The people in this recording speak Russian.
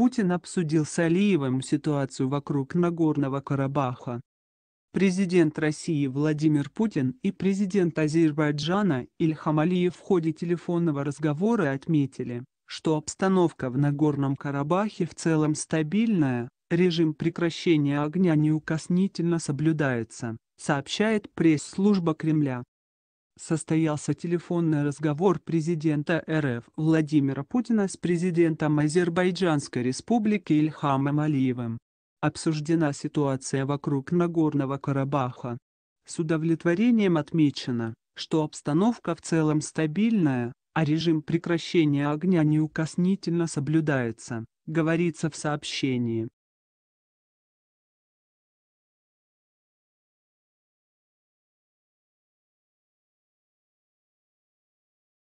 Путин обсудил с Алиевым ситуацию вокруг Нагорного Карабаха. Президент России Владимир Путин и президент Азербайджана Ильхам Алиев в ходе телефонного разговора отметили, что обстановка в Нагорном Карабахе в целом стабильная, режим прекращения огня неукоснительно соблюдается, сообщает пресс-служба Кремля состоялся телефонный разговор президента РФ Владимира Путина с президентом Азербайджанской республики Ильхамом Алиевым. Обсуждена ситуация вокруг Нагорного Карабаха. С удовлетворением отмечено, что обстановка в целом стабильная, а режим прекращения огня неукоснительно соблюдается, говорится в сообщении.